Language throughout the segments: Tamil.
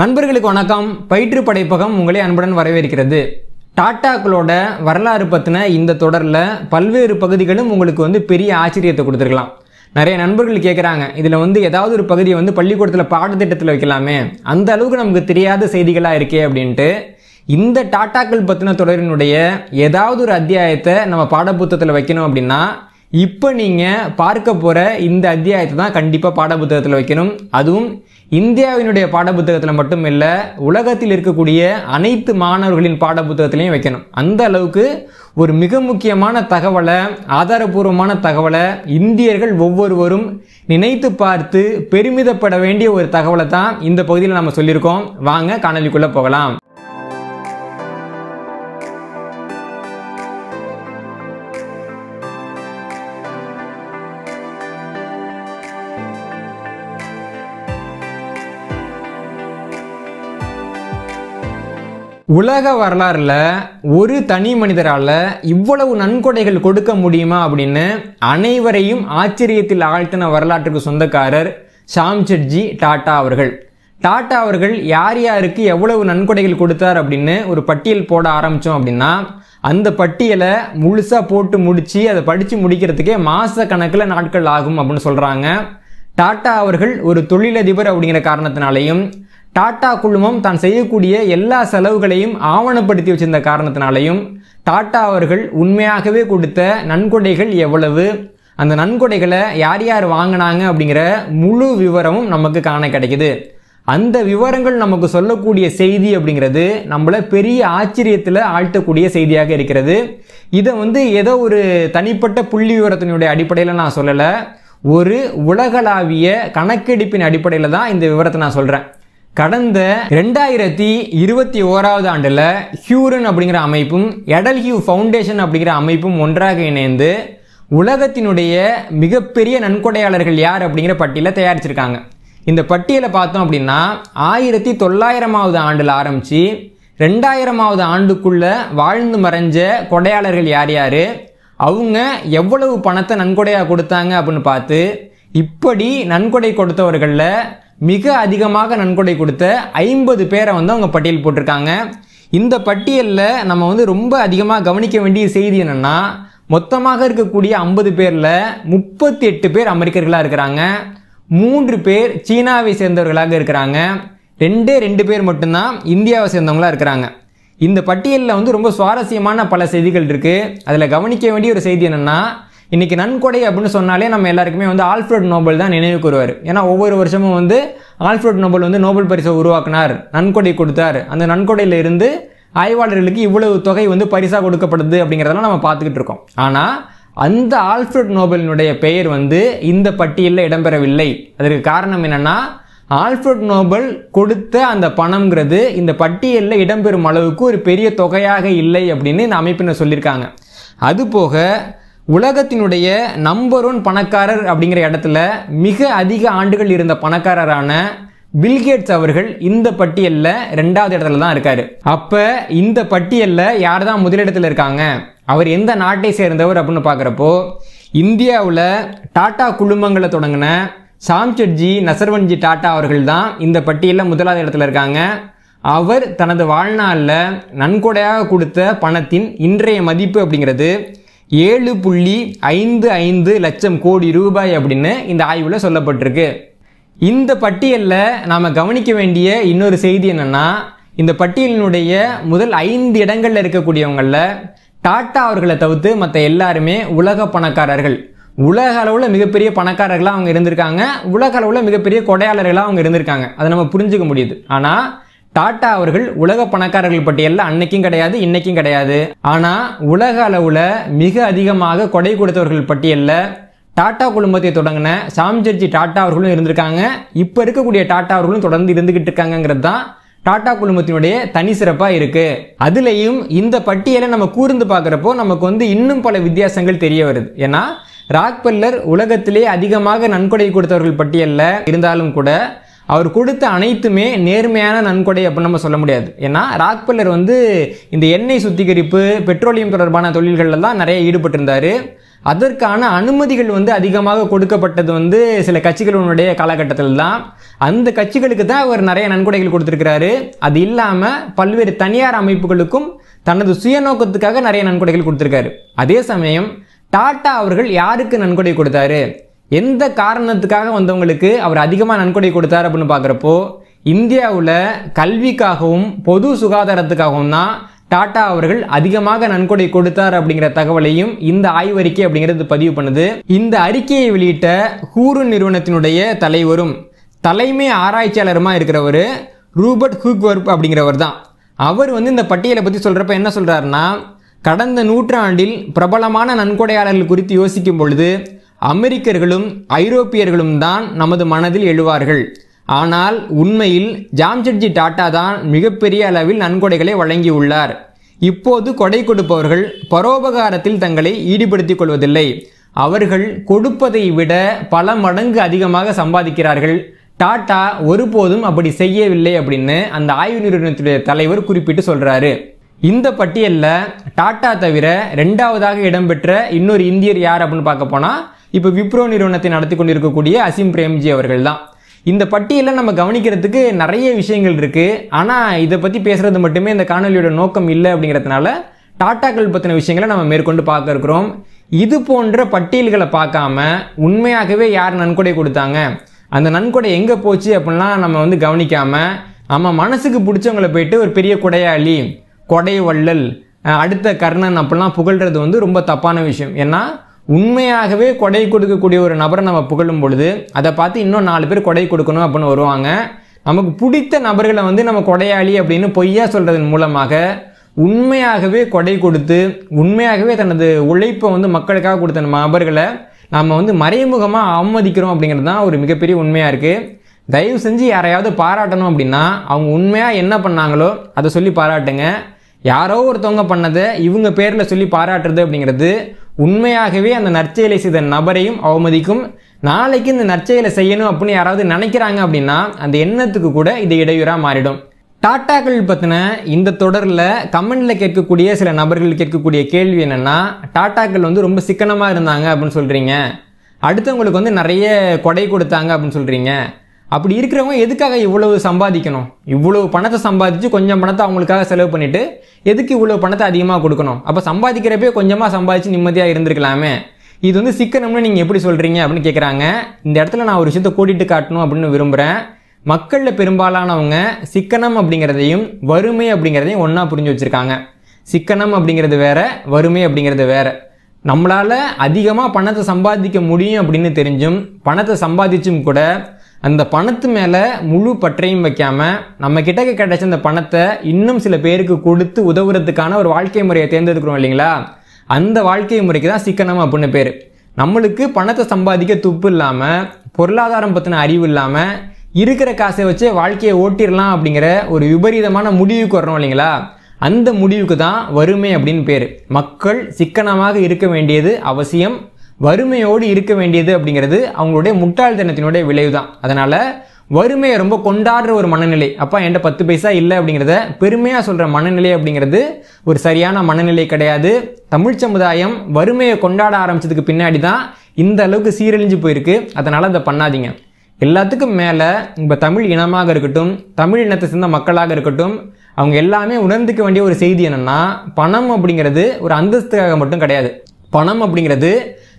நண்பர்களுக்கு வணக்கம் பயிற்று படைப்பகம் உங்களை அன்புடன் வரவேற்கிறது டாட்டாக்களோட வரலாறு பற்றின இந்த தொடரில் பல்வேறு பகுதிகளும் உங்களுக்கு வந்து பெரிய ஆச்சரியத்தை கொடுத்துருக்கலாம் நிறைய நண்பர்கள் கேட்குறாங்க இதில் வந்து ஏதாவது ஒரு பகுதியை வந்து பள்ளிக்கூடத்தில் பாடத்திட்டத்தில் வைக்கலாமே அந்த அளவுக்கு நமக்கு தெரியாத செய்திகளாக இருக்கே அப்படின்ட்டு இந்த டாட்டாக்கள் பற்றின தொடரினுடைய ஏதாவது ஒரு அத்தியாயத்தை நம்ம பாடப்புத்தகத்தில் வைக்கணும் அப்படின்னா இப்போ நீங்கள் பார்க்க போகிற இந்த அத்தியாயத்தை தான் கண்டிப்பாக பாடப்புத்தகத்தில் வைக்கணும் அதுவும் இந்தியாவினுடைய பாடப்புத்தகத்தில் மட்டும் இல்லை உலகத்தில் இருக்கக்கூடிய அனைத்து மாணவர்களின் பாடப்புத்தகத்திலையும் வைக்கணும் அந்த அளவுக்கு ஒரு மிக முக்கியமான தகவலை ஆதாரபூர்வமான தகவலை இந்தியர்கள் ஒவ்வொருவரும் நினைத்து பார்த்து பெருமிதப்பட வேண்டிய ஒரு தகவலை தான் இந்த பகுதியில் நம்ம சொல்லியிருக்கோம் வாங்க காணொலிக்குள்ளே போகலாம் உலக வரலாறில் ஒரு தனி மனிதரால் இவ்வளவு நன்கொடைகள் கொடுக்க முடியுமா அப்படின்னு அனைவரையும் ஆச்சரியத்தில் ஆழ்த்தின வரலாற்றுக்கு சொந்தக்காரர் ஷாம்செட்ஜி டாட்டா அவர்கள் டாட்டா அவர்கள் யார் யாருக்கு எவ்வளவு நன்கொடைகள் கொடுத்தார் அப்படின்னு ஒரு பட்டியல் போட ஆரம்பித்தோம் அப்படின்னா அந்த பட்டியலை முழுசாக போட்டு முடித்து அதை படித்து முடிக்கிறதுக்கே மாச கணக்கில் நாட்கள் ஆகும் அப்படின்னு சொல்கிறாங்க டாட்டா அவர்கள் ஒரு தொழிலதிபர் அப்படிங்கிற காரணத்தினாலையும் டாடா குழுமம் தான் செய்யக்கூடிய எல்லா செலவுகளையும் ஆவணப்படுத்தி வச்சிருந்த காரணத்தினாலையும் டாடா அவர்கள் உண்மையாகவே கொடுத்த நன்கொடைகள் எவ்வளவு அந்த நன்கொடைகளை யார் யார் வாங்கினாங்க அப்படிங்கிற முழு விவரமும் நமக்கு காண கிடைக்குது அந்த விவரங்கள் நமக்கு சொல்லக்கூடிய செய்தி அப்படிங்கிறது நம்மளை பெரிய ஆச்சரியத்தில் ஆழ்த்தக்கூடிய செய்தியாக இருக்கிறது இதை வந்து ஏதோ ஒரு தனிப்பட்ட புள்ளி விவரத்தினுடைய அடிப்படையில் நான் சொல்லலை ஒரு உலகளாவிய கணக்கெடுப்பின் அடிப்படையில் தான் இந்த விவரத்தை நான் சொல்கிறேன் கடந்த ரெண்டாயிரத்தி இருபத்தி ஓராவது ஆண்டில் ஹியூரன் அப்படிங்கிற அமைப்பும் எடல் ஹியூ ஃபவுண்டேஷன் அப்படிங்கிற அமைப்பும் ஒன்றாக இணைந்து உலகத்தினுடைய மிகப்பெரிய நன்கொடையாளர்கள் யார் அப்படிங்கிற பட்டியலை தயாரிச்சிருக்காங்க இந்த பட்டியலை பார்த்தோம் அப்படின்னா ஆயிரத்தி தொள்ளாயிரமாவது ஆண்டில் ஆரம்பித்து ரெண்டாயிரமாவது ஆண்டுக்குள்ள வாழ்ந்து மறைஞ்ச கொடையாளர்கள் யார் யார் அவங்க எவ்வளவு பணத்தை நன்கொடையாக கொடுத்தாங்க அப்படின்னு பார்த்து இப்படி நன்கொடை கொடுத்தவர்களில் மிக அதிகமாக நன்கொடை கொடுத்த ஐம்பது பேரை வந்து அவங்க பட்டியல் போட்டிருக்காங்க இந்த பட்டியலில் நம்ம வந்து ரொம்ப அதிகமாக கவனிக்க வேண்டிய செய்தி என்னென்னா மொத்தமாக இருக்கக்கூடிய ஐம்பது பேரில் முப்பத்தி எட்டு பேர் அமெரிக்கர்களாக இருக்கிறாங்க மூன்று பேர் சீனாவை சேர்ந்தவர்களாக இருக்கிறாங்க ரெண்டே ரெண்டு பேர் மட்டும்தான் இந்தியாவை சேர்ந்தவங்களாக இருக்கிறாங்க இந்த பட்டியலில் வந்து ரொம்ப சுவாரஸ்யமான பல செய்திகள் இருக்குது அதில் கவனிக்க வேண்டிய ஒரு செய்தி என்னென்னா இன்றைக்கி நன்கொடை அப்படின்னு சொன்னாலே நம்ம எல்லாருக்குமே வந்து ஆல்ஃப்ரட் நோபல் தான் நினைவு கூறுவார் ஏன்னா ஒவ்வொரு வருஷமும் வந்து ஆல்ஃப்ரட் நோபல் வந்து நோபல் பரிசை உருவாக்கினார் நன்கொடை கொடுத்தார் அந்த இருந்து ஆய்வாளர்களுக்கு இவ்வளவு தொகை வந்து பரிசாக கொடுக்கப்படுது அப்படிங்கிறதெல்லாம் நம்ம பார்த்துக்கிட்டு இருக்கோம் ஆனால் அந்த ஆல்ஃப்ரட் நோபலினுடைய பெயர் வந்து இந்த பட்டியலில் இடம்பெறவில்லை அதற்கு காரணம் என்னென்னா ஆல்ஃபர்ட் நோபல் கொடுத்த அந்த பணம்ங்கிறது இந்த பட்டியலில் இடம்பெறும் அளவுக்கு ஒரு பெரிய தொகையாக இல்லை அப்படின்னு இந்த அமைப்பினர் சொல்லியிருக்காங்க அதுபோக உலகத்தினுடைய நம்பர் ஒன் பணக்காரர் அப்படிங்கிற இடத்துல மிக அதிக ஆண்டுகள் இருந்த பணக்காரரான பில்கேட்ஸ் அவர்கள் இந்த பட்டியலில் ரெண்டாவது இடத்துல தான் இருக்காரு அப்போ இந்த பட்டியலில் யார் தான் முதலிடத்தில் இருக்காங்க அவர் எந்த நாட்டை சேர்ந்தவர் அப்படின்னு பார்க்குறப்போ இந்தியாவில் டாடா குழுமங்களை தொடங்கின சாம்செட்ஜி நசர்வன்ஜி டாட்டா அவர்கள் தான் இந்த பட்டியலில் முதலாவது இடத்துல இருக்காங்க அவர் தனது வாழ்நாளில் நன்கொடையாக கொடுத்த பணத்தின் இன்றைய மதிப்பு அப்படிங்கிறது ஏழு புள்ளி ஐந்து ஐந்து லட்சம் கோடி ரூபாய் அப்படின்னு இந்த ஆய்வில் சொல்லப்பட்டிருக்கு இந்த பட்டியலில் நாம் கவனிக்க வேண்டிய இன்னொரு செய்தி என்னென்னா இந்த பட்டியலினுடைய முதல் ஐந்து இடங்களில் இருக்கக்கூடியவங்களில் டாட்டா அவர்களை தவிர்த்து மற்ற எல்லாருமே உலக பணக்காரர்கள் உலக அளவில் மிகப்பெரிய பணக்காரர்களாக அவங்க இருந்திருக்காங்க உலக அளவில் மிகப்பெரிய கொடையாளர்களாக அவங்க இருந்திருக்காங்க அதை நம்ம புரிஞ்சுக்க முடியுது ஆனால் டாடா அவர்கள் உலக பணக்காரர்கள் பட்டியலில் அன்னைக்கும் கிடையாது இன்னைக்கும் கிடையாது ஆனால் உலக அளவில் மிக அதிகமாக கொடை கொடுத்தவர்கள் பட்டியலில் டாடா குழுமத்தை தொடங்கின சாம்ஜர்ஜி டாடா அவர்களும் இருந்திருக்காங்க இப்போ இருக்கக்கூடிய டாடா அவர்களும் தொடர்ந்து இருந்துகிட்டு இருக்காங்கிறது தான் டாடா குழுமத்தினுடைய தனி சிறப்பாக இருக்குது அதுலேயும் இந்த பட்டியலை நம்ம கூர்ந்து பார்க்குறப்போ நமக்கு வந்து இன்னும் பல வித்தியாசங்கள் தெரிய வருது ஏன்னா ராக்பெல்லர் உலகத்திலே அதிகமாக நன்கொடை கொடுத்தவர்கள் பட்டியலில் இருந்தாலும் கூட அவர் கொடுத்த அனைத்துமே நேர்மையான நன்கொடை அப்படின்னு நம்ம சொல்ல முடியாது ஏன்னா ராக்பல்லர் வந்து இந்த எண்ணெய் சுத்திகரிப்பு பெட்ரோலியம் தொடர்பான தொழில்களில் தான் நிறைய ஈடுபட்டிருந்தார் அதற்கான அனுமதிகள் வந்து அதிகமாக கொடுக்கப்பட்டது வந்து சில கட்சிகளினுடைய காலகட்டத்தில் தான் அந்த கட்சிகளுக்கு தான் அவர் நிறைய நன்கொடைகள் கொடுத்துருக்கிறாரு அது இல்லாமல் பல்வேறு தனியார் அமைப்புகளுக்கும் தனது சுயநோக்கத்துக்காக நிறைய நன்கொடைகள் கொடுத்துருக்காரு அதே சமயம் டாட்டா அவர்கள் யாருக்கு நன்கொடை கொடுத்தாரு எந்த காரணத்துக்காக வந்தவங்களுக்கு அவர் அதிகமாக நன்கொடை கொடுத்தார் அப்படின்னு பார்க்குறப்போ இந்தியாவில் கல்விக்காகவும் பொது சுகாதாரத்துக்காகவும் தான் டாடா அவர்கள் அதிகமாக நன்கொடை கொடுத்தார் அப்படிங்கிற தகவலையும் இந்த ஆய்வறிக்கை அப்படிங்கிறது பதிவு பண்ணுது இந்த அறிக்கையை வெளியிட்ட ஹூரு நிறுவனத்தினுடைய தலைவரும் தலைமை ஆராய்ச்சியாளருமா இருக்கிறவர் ரூபர்ட் ஹூக்வர்ப் அப்படிங்கிறவர் தான் அவர் வந்து இந்த பட்டியலை பற்றி சொல்கிறப்ப என்ன சொல்கிறாருன்னா கடந்த நூற்றாண்டில் பிரபலமான நன்கொடையாளர்கள் குறித்து யோசிக்கும் பொழுது அமெரிக்கர்களும் ஐரோப்பியர்களும் தான் நமது மனதில் எழுவார்கள் ஆனால் உண்மையில் ஜாம்ஜெட்ஜி டாட்டா தான் மிகப்பெரிய அளவில் நன்கொடைகளை வழங்கியுள்ளார் இப்போது கொடை கொடுப்பவர்கள் பரோபகாரத்தில் தங்களை ஈடுபடுத்திக் கொள்வதில்லை அவர்கள் கொடுப்பதை விட பல மடங்கு அதிகமாக சம்பாதிக்கிறார்கள் டாட்டா ஒருபோதும் அப்படி செய்யவில்லை அப்படின்னு அந்த ஆய்வு நிறுவனத்துடைய தலைவர் குறிப்பிட்டு சொல்றாரு இந்த பட்டியலில் டாட்டா தவிர ரெண்டாவதாக இடம்பெற்ற இன்னொரு இந்தியர் யார் அப்படின்னு பார்க்க போனால் இப்போ விப்ரோ நிறுவனத்தை நடத்தி கொண்டிருக்கக்கூடிய அசிம் பிரேம்ஜி அவர்கள் தான் இந்த பட்டியலில் நம்ம கவனிக்கிறதுக்கு நிறைய விஷயங்கள் இருக்குது ஆனால் இதை பற்றி பேசுகிறது மட்டுமே இந்த காணொலியோட நோக்கம் இல்லை அப்படிங்கிறதுனால டாட்டாக்கள் பற்றின விஷயங்களை நம்ம மேற்கொண்டு பார்க்க இருக்கிறோம் இது போன்ற பட்டியல்களை பார்க்காம உண்மையாகவே யார் நன்கொடை கொடுத்தாங்க அந்த நன்கொடை எங்கே போச்சு அப்படின்லாம் நம்ம வந்து கவனிக்காமல் நம்ம மனசுக்கு பிடிச்சவங்களை போயிட்டு ஒரு பெரிய கொடையாளி கொடை வள்ளல் அடுத்த கர்ணன் அப்படிலாம் புகழ்கிறது வந்து ரொம்ப தப்பான விஷயம் ஏன்னா உண்மையாகவே கொடை கொடுக்கக்கூடிய ஒரு நபரை நம்ம புகழும் பொழுது அதை பார்த்து இன்னும் நாலு பேர் கொடை கொடுக்கணும் அப்படின்னு வருவாங்க நமக்கு பிடித்த நபர்களை வந்து நம்ம கொடையாளி அப்படின்னு பொய்யா சொல்றதன் மூலமாக உண்மையாகவே கொடை கொடுத்து உண்மையாகவே தனது உழைப்பை வந்து மக்களுக்காக கொடுத்த நபர்களை நம்ம வந்து மறைமுகமாக அவமதிக்கிறோம் அப்படிங்கிறது தான் ஒரு மிகப்பெரிய உண்மையாக இருக்குது தயவு செஞ்சு யாரையாவது பாராட்டணும் அப்படின்னா அவங்க உண்மையாக என்ன பண்ணாங்களோ அதை சொல்லி பாராட்டுங்க யாரோ ஒருத்தவங்க பண்ணதை இவங்க பேரில் சொல்லி பாராட்டுறது அப்படிங்கிறது உண்மையாகவே அந்த நற்செயலை செய்த நபரையும் அவமதிக்கும் நாளைக்கு இந்த நற்செயலை செய்யணும் அப்படின்னு யாராவது நினைக்கிறாங்க அப்படின்னா அந்த எண்ணத்துக்கு கூட இது இடையூறாக மாறிடும் டாட்டாக்கள் பற்றின இந்த தொடரில் கமெண்டில் கேட்கக்கூடிய சில நபர்கள் கேட்கக்கூடிய கேள்வி என்னென்னா டாட்டாக்கள் வந்து ரொம்ப சிக்கனமாக இருந்தாங்க அப்படின்னு சொல்கிறீங்க அடுத்தவங்களுக்கு வந்து நிறைய கொடை கொடுத்தாங்க அப்படின்னு சொல்கிறீங்க அப்படி இருக்கிறவங்க எதுக்காக இவ்வளவு சம்பாதிக்கணும் இவ்வளவு பணத்தை சம்பாதிச்சு கொஞ்சம் பணத்தை அவங்களுக்காக செலவு பண்ணிவிட்டு எதுக்கு இவ்வளோ பணத்தை அதிகமாக கொடுக்கணும் அப்போ சம்பாதிக்கிறப்பே கொஞ்சமாக சம்பாதிச்சு நிம்மதியாக இருந்திருக்கலாமே இது வந்து சிக்கனம்னு நீங்கள் எப்படி சொல்கிறீங்க அப்படின்னு கேட்குறாங்க இந்த இடத்துல நான் ஒரு விஷயத்தை கூட்டிகிட்டு காட்டணும் அப்படின்னு விரும்புகிறேன் மக்களில் பெரும்பாலானவங்க சிக்கனம் அப்படிங்கிறதையும் வறுமை அப்படிங்கிறதையும் ஒன்றா புரிஞ்சு வச்சுருக்காங்க சிக்கனம் அப்படிங்கிறது வேற வறுமை அப்படிங்கிறது வேற நம்மளால் அதிகமாக பணத்தை சம்பாதிக்க முடியும் அப்படின்னு தெரிஞ்சும் பணத்தை சம்பாதிச்சும் கூட அந்த பணத்து மேலே முழு பற்றையும் வைக்காமல் நம்ம கிட்டக்க கிடைச்ச அந்த பணத்தை இன்னும் சில பேருக்கு கொடுத்து உதவுறதுக்கான ஒரு வாழ்க்கை முறையை தேர்ந்தெடுக்கிறோம் இல்லைங்களா அந்த வாழ்க்கை முறைக்கு தான் சிக்கனம் அப்படின்னு பேர் நம்மளுக்கு பணத்தை சம்பாதிக்க துப்பு இல்லாமல் பொருளாதாரம் பற்றின அறிவு இல்லாமல் இருக்கிற காசை வச்சு வாழ்க்கையை ஓட்டிடலாம் அப்படிங்கிற ஒரு விபரீதமான முடிவுக்கு வர்றோம் இல்லைங்களா அந்த முடிவுக்கு தான் வறுமை அப்படின்னு பேர் மக்கள் சிக்கனமாக இருக்க வேண்டியது அவசியம் வறுமையோடு இருக்க வேண்டியது அப்படிங்கிறது அவங்களுடைய முட்டாள்தனத்தினுடைய விளைவு தான் அதனால் வறுமையை ரொம்ப கொண்டாடுற ஒரு மனநிலை அப்பா என்கிட்ட பத்து பைசா இல்லை அப்படிங்கிறத பெருமையாக சொல்கிற மனநிலை அப்படிங்கிறது ஒரு சரியான மனநிலை கிடையாது தமிழ் சமுதாயம் வறுமையை கொண்டாட ஆரம்பித்ததுக்கு பின்னாடி தான் இந்த அளவுக்கு சீரழிஞ்சு போயிருக்கு அதனால் அதை பண்ணாதீங்க எல்லாத்துக்கும் மேலே இப்போ தமிழ் இனமாக இருக்கட்டும் தமிழ் இனத்தை சேர்ந்த மக்களாக இருக்கட்டும் அவங்க எல்லாமே உணர்ந்துக்க வேண்டிய ஒரு செய்தி என்னென்னா பணம் அப்படிங்கிறது ஒரு அந்தஸ்துக்காக மட்டும் கிடையாது பணம் அப்படிங்கிறது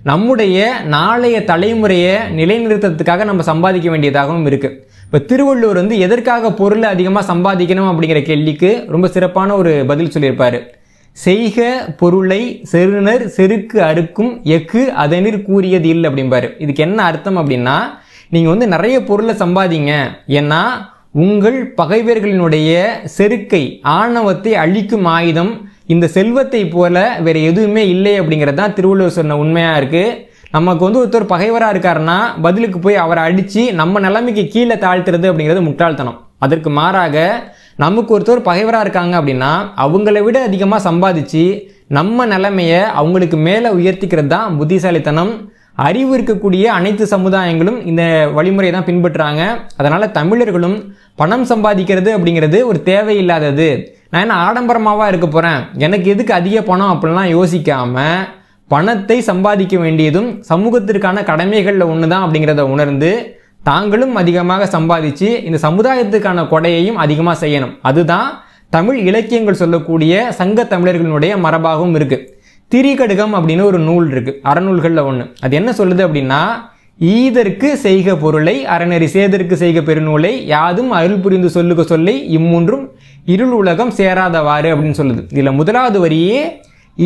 நம்முடைய நாளைய தலைமுறையை நிலைநிறுத்துறதுக்காக நம்ம சம்பாதிக்க வேண்டியதாகவும் இருக்குது இப்போ திருவள்ளுவர் வந்து எதற்காக பொருளை அதிகமாக சம்பாதிக்கணும் அப்படிங்கிற கேள்விக்கு ரொம்ப சிறப்பான ஒரு பதில் சொல்லியிருப்பார் செய்க பொருளை செருநர் செருக்கு அறுக்கும் எஃகு அதனிர் கூறியது இல்லை அப்படிம்பாரு இதுக்கு என்ன அர்த்தம் அப்படின்னா நீங்கள் வந்து நிறைய பொருளை சம்பாதிங்க ஏன்னா உங்கள் பகைவர்களினுடைய செருக்கை ஆணவத்தை அழிக்கும் ஆயுதம் இந்த செல்வத்தை போல வேறு எதுவுமே இல்லை அப்படிங்கிறது தான் திருவள்ளுவர் சொன்ன உண்மையாக இருக்குது நமக்கு வந்து ஒருத்தர் பகைவராக இருக்காருன்னா பதிலுக்கு போய் அவரை அடித்து நம்ம நிலைமைக்கு கீழே தாழ்த்துறது அப்படிங்கிறது முட்டாள்தனம் அதற்கு மாறாக நமக்கு ஒருத்தர் பகைவராக இருக்காங்க அப்படின்னா அவங்கள விட அதிகமாக சம்பாதிச்சு நம்ம நிலைமையை அவங்களுக்கு மேலே உயர்த்திக்கிறது தான் புத்திசாலித்தனம் அறிவு இருக்கக்கூடிய அனைத்து சமுதாயங்களும் இந்த வழிமுறையை தான் பின்பற்றுறாங்க அதனால் தமிழர்களும் பணம் சம்பாதிக்கிறது அப்படிங்கிறது ஒரு தேவையில்லாதது நான் என்ன ஆடம்பரமாகவா இருக்க போகிறேன் எனக்கு எதுக்கு அதிக பணம் அப்படிலாம் யோசிக்காமல் பணத்தை சம்பாதிக்க வேண்டியதும் சமூகத்திற்கான கடமைகளில் ஒன்று தான் அப்படிங்கிறத உணர்ந்து தாங்களும் அதிகமாக சம்பாதிச்சு இந்த சமுதாயத்துக்கான கொடையையும் அதிகமாக செய்யணும் அதுதான் தமிழ் இலக்கியங்கள் சொல்லக்கூடிய சங்க தமிழர்களினுடைய மரபாகவும் இருக்குது திரிகடுகம் அப்படின்னு ஒரு நூல் இருக்குது அறநூல்களில் ஒன்று அது என்ன சொல்லுது அப்படின்னா ஈதற்கு செய்க பொருளை அறநெறி சேதற்கு செய்க பெருநூலை யாதும் அருள் புரிந்து சொல்லுக சொல்லை இம்மூன்றும் இருள் உலகம் சேராதவாறு அப்படின்னு சொல்லுது இதில் முதலாவது வரியே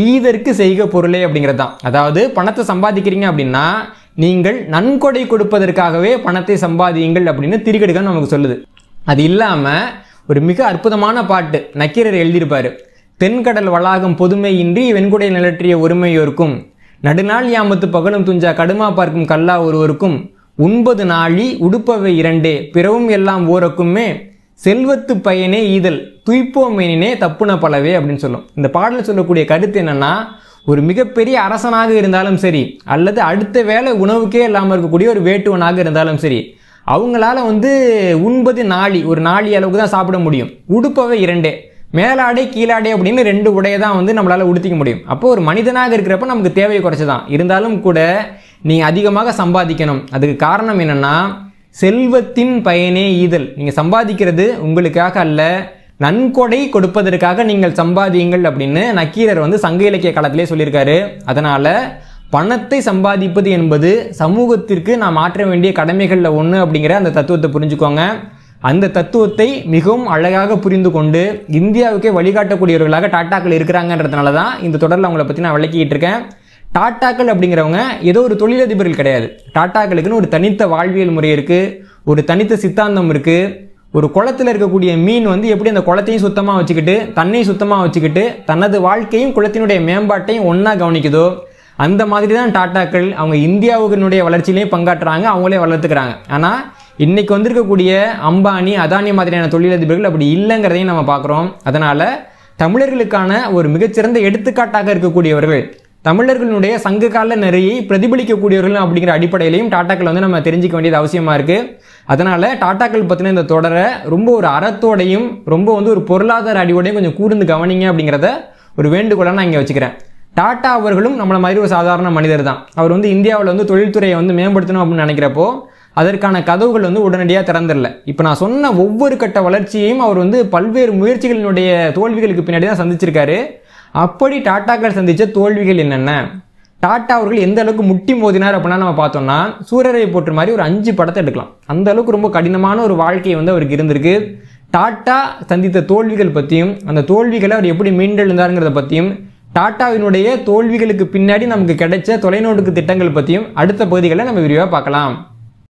ஈதற்கு செய்க பொருளை அப்படிங்கிறது தான் அதாவது பணத்தை சம்பாதிக்கிறீங்க அப்படின்னா நீங்கள் நன்கொடை கொடுப்பதற்காகவே பணத்தை சம்பாதியுங்கள் அப்படின்னு திரிகடுகம் நமக்கு சொல்லுது அது இல்லாமல் ஒரு மிக அற்புதமான பாட்டு நக்கீரர் எழுதியிருப்பார் தென்கடல் வளாகம் பொதுமையின்றி வெண்குடை நிலற்றிய ஒருமையோர்க்கும் நடுநாள் யாமத்து பகலும் துஞ்சா கடுமா பார்க்கும் கல்லா ஒருவருக்கும் உண்பது நாழி உடுப்பவை இரண்டே பிறவும் எல்லாம் ஓரக்குமே செல்வத்து பயனே ஈதல் துய்ப்போமேனினே தப்புன பலவே அப்படின்னு சொல்லும் இந்த பாடலில் சொல்லக்கூடிய கருத்து என்னன்னா ஒரு மிகப்பெரிய அரசனாக இருந்தாலும் சரி அல்லது அடுத்த வேலை உணவுக்கே இல்லாமல் இருக்கக்கூடிய ஒரு வேட்டுவனாக இருந்தாலும் சரி அவங்களால வந்து உண்பது நாளி ஒரு நாளி அளவுக்கு தான் சாப்பிட முடியும் உடுப்பவை இரண்டே மேலாடை கீழாடை அப்படின்னு ரெண்டு உடையை தான் வந்து நம்மளால் உடுத்திக்க முடியும் அப்போ ஒரு மனிதனாக இருக்கிறப்ப நமக்கு தேவையை குறைச்சி தான் இருந்தாலும் கூட நீ அதிகமாக சம்பாதிக்கணும் அதுக்கு காரணம் என்னென்னா செல்வத்தின் பயனே ஈதல் நீங்கள் சம்பாதிக்கிறது உங்களுக்காக அல்ல நன்கொடை கொடுப்பதற்காக நீங்கள் சம்பாதியுங்கள் அப்படின்னு நக்கீரர் வந்து சங்க இலக்கிய காலத்திலே சொல்லியிருக்காரு அதனால் பணத்தை சம்பாதிப்பது என்பது சமூகத்திற்கு நாம் ஆற்ற வேண்டிய கடமைகளில் ஒன்று அப்படிங்கிற அந்த தத்துவத்தை புரிஞ்சுக்கோங்க அந்த தத்துவத்தை மிகவும் அழகாக புரிந்து கொண்டு இந்தியாவுக்கே வழிகாட்டக்கூடியவர்களாக டாட்டாக்கள் இருக்கிறாங்கன்றதுனால தான் இந்த தொடரில் அவங்கள பற்றி நான் விளக்கிக்கிட்டு இருக்கேன் டாட்டாக்கள் அப்படிங்கிறவங்க ஏதோ ஒரு தொழிலதிபர்கள் கிடையாது டாட்டாக்களுக்குன்னு ஒரு தனித்த வாழ்வியல் முறை இருக்குது ஒரு தனித்த சித்தாந்தம் இருக்குது ஒரு குளத்தில் இருக்கக்கூடிய மீன் வந்து எப்படி அந்த குளத்தையும் சுத்தமாக வச்சுக்கிட்டு தண்ணையும் சுத்தமாக வச்சுக்கிட்டு தனது வாழ்க்கையும் குளத்தினுடைய மேம்பாட்டையும் ஒன்றா கவனிக்குதோ அந்த மாதிரி தான் டாட்டாக்கள் அவங்க இந்தியாவுக்குனுடைய வளர்ச்சியிலையும் பங்காற்றுறாங்க அவங்களே வளர்த்துக்கிறாங்க ஆனால் இன்றைக்கி வந்திருக்கக்கூடிய அம்பானி அதானி மாதிரியான தொழிலதிபர்கள் அப்படி இல்லைங்கிறதையும் நம்ம பார்க்குறோம் அதனால் தமிழர்களுக்கான ஒரு மிகச்சிறந்த எடுத்துக்காட்டாக இருக்கக்கூடியவர்கள் தமிழர்களுடைய சங்க கால நிறையை பிரதிபலிக்கக்கூடியவர்கள் அப்படிங்கிற அடிப்படையிலையும் டாட்டாக்கள் வந்து நம்ம தெரிஞ்சிக்க வேண்டியது அவசியமாக இருக்குது அதனால் டாட்டாக்கள் பற்றின இந்த தொடரை ரொம்ப ஒரு அறத்தோடையும் ரொம்ப வந்து ஒரு பொருளாதார அடியோடையும் கொஞ்சம் கூர்ந்து கவனிங்க அப்படிங்கிறத ஒரு வேண்டுகோளாக நான் இங்கே வச்சுக்கிறேன் டாட்டா அவர்களும் நம்மளை மாதிரி ஒரு சாதாரண மனிதர் தான் அவர் வந்து இந்தியாவில் வந்து தொழில்துறையை வந்து மேம்படுத்தணும் அப்படின்னு நினைக்கிறப்போ அதற்கான கதவுகள் வந்து உடனடியாக திறந்துடல இப்போ நான் சொன்ன ஒவ்வொரு கட்ட வளர்ச்சியையும் அவர் வந்து பல்வேறு முயற்சிகளினுடைய தோல்விகளுக்கு பின்னாடி தான் சந்திச்சிருக்காரு அப்படி டாட்டாக்கள் சந்தித்த தோல்விகள் என்னென்ன டாட்டா அவர்கள் எந்த அளவுக்கு முட்டி மோதினார் அப்படின்னா நம்ம பார்த்தோம்னா சூரரை போட்டு மாதிரி ஒரு அஞ்சு படத்தை எடுக்கலாம் அந்த அளவுக்கு ரொம்ப கடினமான ஒரு வாழ்க்கையை வந்து அவருக்கு இருந்திருக்கு டாட்டா சந்தித்த தோல்விகள் பற்றியும் அந்த தோல்விகளை அவர் எப்படி மீண்டெழுந்தாருங்கிறத பற்றியும் டாட்டாவினுடைய தோல்விகளுக்கு பின்னாடி நமக்கு கிடைச்ச தொலைநோட்டுக்கு திட்டங்கள் பற்றியும் அடுத்த பகுதிகளை நம்ம விரிவாக பார்க்கலாம்